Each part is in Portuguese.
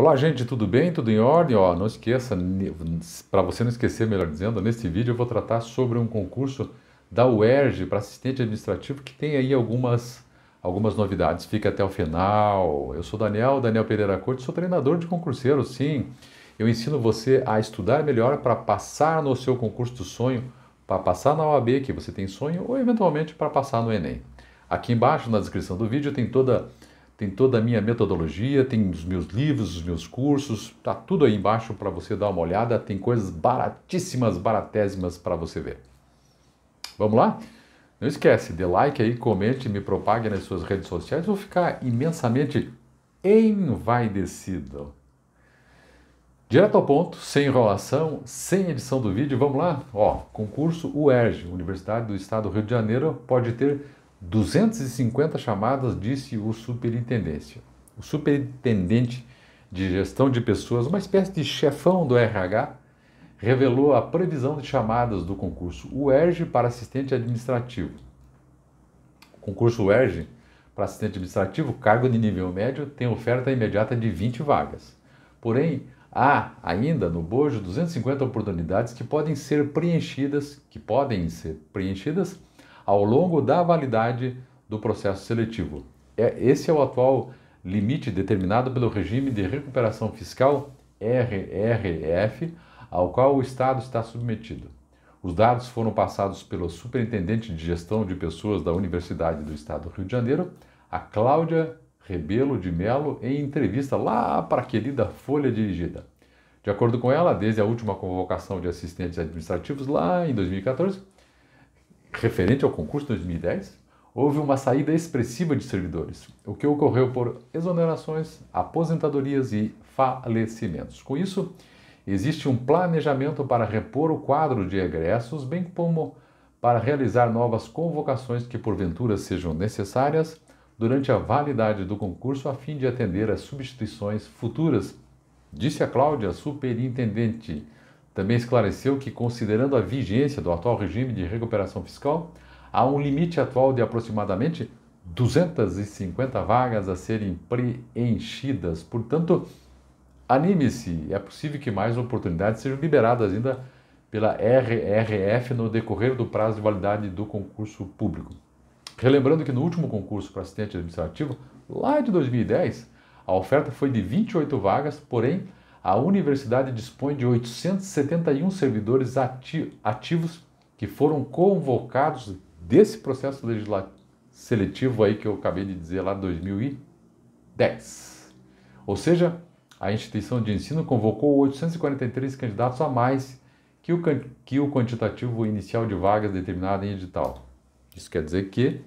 Olá, gente, tudo bem? Tudo em ordem? Ó, não esqueça, para você não esquecer, melhor dizendo, neste vídeo eu vou tratar sobre um concurso da UERJ para assistente administrativo que tem aí algumas, algumas novidades. Fica até o final. Eu sou Daniel, Daniel Pereira Corte, sou treinador de concurseiro, sim. Eu ensino você a estudar melhor para passar no seu concurso do sonho, para passar na OAB que você tem sonho ou eventualmente para passar no Enem. Aqui embaixo na descrição do vídeo tem toda tem toda a minha metodologia, tem os meus livros, os meus cursos, tá tudo aí embaixo para você dar uma olhada, tem coisas baratíssimas, baratésimas para você ver. Vamos lá? Não esquece, dê like aí, comente, me propague nas suas redes sociais, vou ficar imensamente envaidecido. Direto ao ponto, sem enrolação, sem edição do vídeo, vamos lá? Ó, concurso UERJ, Universidade do Estado do Rio de Janeiro, pode ter 250 chamadas, disse o superintendente. O superintendente de gestão de pessoas, uma espécie de chefão do RH, revelou a previsão de chamadas do concurso UERJ para assistente administrativo. O concurso UERJ para assistente administrativo, cargo de nível médio, tem oferta imediata de 20 vagas. Porém, há ainda no bojo 250 oportunidades que podem ser preenchidas, que podem ser preenchidas ao longo da validade do processo seletivo. É, esse é o atual limite determinado pelo regime de recuperação fiscal RRF, ao qual o Estado está submetido. Os dados foram passados pelo Superintendente de Gestão de Pessoas da Universidade do Estado do Rio de Janeiro, a Cláudia Rebelo de Melo, em entrevista lá para a querida Folha Dirigida. De acordo com ela, desde a última convocação de assistentes administrativos lá em 2014, referente ao concurso de 2010, houve uma saída expressiva de servidores, o que ocorreu por exonerações, aposentadorias e falecimentos. Com isso, existe um planejamento para repor o quadro de egressos, bem como para realizar novas convocações que porventura sejam necessárias durante a validade do concurso a fim de atender às substituições futuras, disse a Cláudia, superintendente também esclareceu que, considerando a vigência do atual regime de recuperação fiscal, há um limite atual de aproximadamente 250 vagas a serem preenchidas. Portanto, anime-se, é possível que mais oportunidades sejam liberadas ainda pela RRF no decorrer do prazo de validade do concurso público. Relembrando que no último concurso para assistente administrativo, lá de 2010, a oferta foi de 28 vagas, porém a universidade dispõe de 871 servidores ati ativos que foram convocados desse processo seletivo aí que eu acabei de dizer lá 2010. Ou seja, a instituição de ensino convocou 843 candidatos a mais que o, que o quantitativo inicial de vagas determinado em edital. Isso quer dizer que,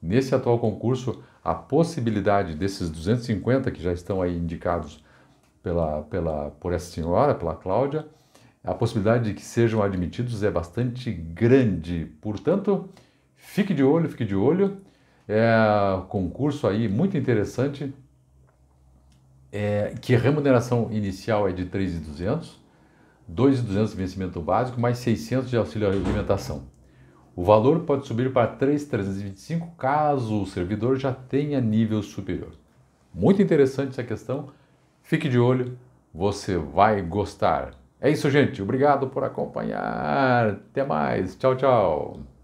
nesse atual concurso, a possibilidade desses 250 que já estão aí indicados pela, pela, por essa senhora, pela Cláudia, a possibilidade de que sejam admitidos é bastante grande. Portanto, fique de olho, fique de olho. É um concurso aí muito interessante, é, que a remuneração inicial é de 3,200, 2,200 de vencimento básico, mais 600 de auxílio à alimentação. O valor pode subir para 3,325 caso o servidor já tenha nível superior. Muito interessante essa questão. Fique de olho, você vai gostar. É isso, gente. Obrigado por acompanhar. Até mais. Tchau, tchau.